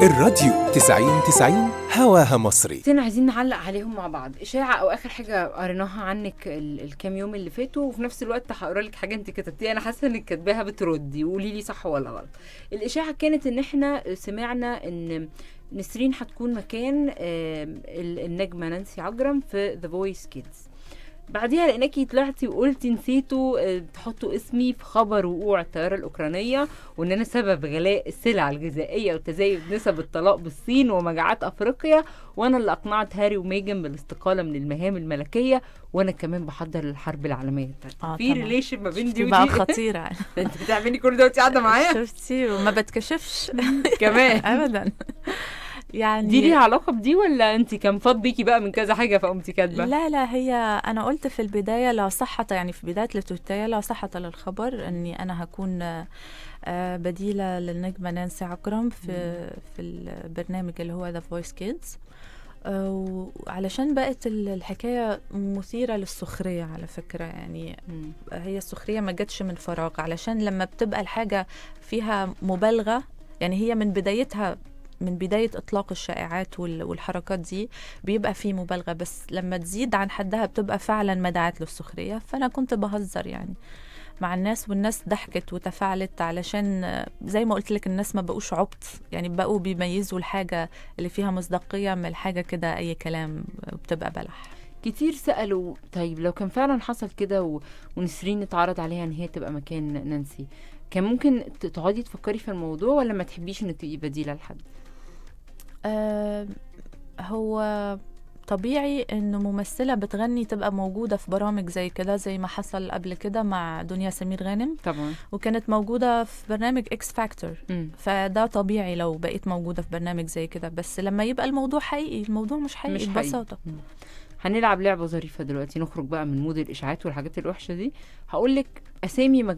الراديو 90 90 هواها مصري كنا عايزين نعلق عليهم مع بعض اشاعه او اخر حاجه قريناها عنك الكام يوم اللي فاتوا وفي نفس الوقت هقرا لك حاجه انت كتبتيها انا حاسه انك كاتباها بتردي وقولي لي صح ولا غلط الاشاعه كانت ان احنا سمعنا ان نسرين هتكون مكان النجمه نانسي عجرم في ذا فويس كيدز بعديها لانك طلعتي وقلتي نسيتوا آه، تحطوا اسمي في خبر وقوع الطياره الاوكرانيه وان انا سبب غلاء السلع الغذائيه وتزايد نسب الطلاق بالصين ومجاعات افريقيا وانا اللي اقنعت هاري وميجن بالاستقاله من المهام الملكيه وانا كمان بحضر للحرب العالميه الثالثه آه في ريليشن ما بين دي ودي بقى خطيره انت بتعملي كل ده وانت قاعده معايا شفتي وما بتكشفش كمان ابدا يعني دي ليها علاقه بدي ولا انت كان فضيكي بيكي بقى من كذا حاجه فقمتي كاتبه لا لا هي انا قلت في البدايه لا صحه يعني في بدايه التوتيا لا صحه للخبر اني انا هكون آه، بديله للنجمه نانسي عكرم في في البرنامج اللي هو ذا فويس كيدز وعلشان بقت الحكايه مثيره للسخريه على فكره يعني هي السخريه ما جاتش من فراغ علشان لما بتبقى الحاجه فيها مبالغه يعني هي من بدايتها من بداية إطلاق الشائعات والحركات دي بيبقى في مبالغة بس لما تزيد عن حدها بتبقى فعلا ما دعت للسخرية فأنا كنت بهزر يعني مع الناس والناس ضحكت وتفاعلت علشان زي ما قلت لك الناس ما بقوش عبط يعني بقوا بيميزوا الحاجة اللي فيها مصداقية من الحاجة كده أي كلام بتبقى بلح كتير سألوا طيب لو كان فعلا حصل كده ونسرين اتعرض عليها ان هي تبقى مكان نانسي كان ممكن تقعدي تفكري في الموضوع ولا ما تحبيش انك تبقي بديله لحد أه هو طبيعي انه ممثلة بتغني تبقى موجودة في برامج زي كده زي ما حصل قبل كده مع دنيا سمير غانم طبعا وكانت موجودة في برنامج اكس فاكتور فده طبيعي لو بقيت موجودة في برنامج زي كده بس لما يبقى الموضوع حقيقي الموضوع مش حقيقي مش ببساطة هنلعب لعبة ظريفة دلوقتي نخرج بقى من مود الاشاعات والحاجات الوحشة دي هقول لك اسامي